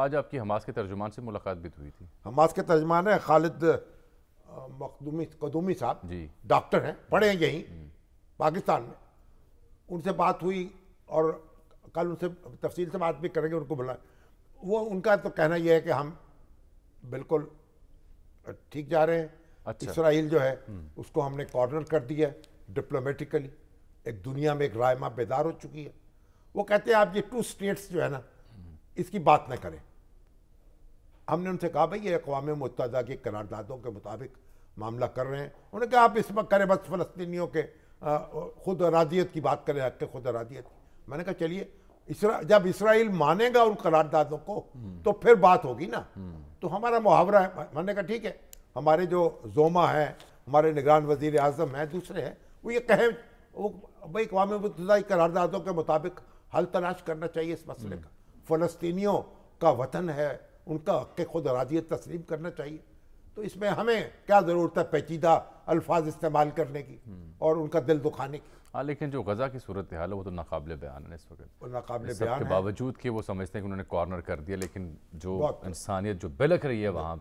आज आपकी हमास के तर्जुमान से मुलाकात भी तो हुई थी हमास के तर्जमान है खालिद मखदूमी कदूमी साहब जी डॉक्टर हैं पढ़े हैं यहीं पाकिस्तान में उनसे बात हुई और कल उनसे तफसील से बात भी करेंगे उनको बुलाए वो उनका तो कहना यह है कि हम बिल्कुल ठीक जा रहे हैं अच्छा। इसराइल जो है हम्म। उसको हमने कॉर्नर कर दिया है डिप्लोमेटिकली एक दुनिया में एक रायमा बेदार हो चुकी है वो कहते हैं आप ये टू स्टेट्स जो है ना इसकी बात न करें हमने उनसे कहा भाई ये अकवा मुतदा की करारदादों के मुताबिक मामला कर रहे हैं उन्होंने कहा आप इस वक्त करें बस फलस्तनीों के ख़ुद अराजियत की बात करें हक ख़ुद अरादियत की मैंने कहा चलिए इसरा जब इसराइल मानेगा उन करारदादों को तो फिर बात होगी ना तो हमारा मुहावरा है मैंने कहा ठीक है हमारे जो जोमा हैं हमारे निगरान वजीर अजम हैं दूसरे हैं वो ये कहें वो भाई की करारदादों के मुताबिक हल तलाश करना चाहिए इस मसले का फ़लस्तियों का वतन है उनका हक खुद राजियत तस्लीम करना चाहिए तो इसमें हमें क्या ज़रूरत है पेचीदा अल्फाज इस्तेमाल करने की हम्म। और उनका दिल दुखाने की हाँ लेकिन जो गज़ा की सूरत हाल है वो तो नाकबिल बयान है इस वक्त नाकबिल बयान के बावजूद कि वो समझते हैं कि उन्होंने कॉर्नर कर दिया लेकिन जो इंसानियत जो बिलक रही है वहाँ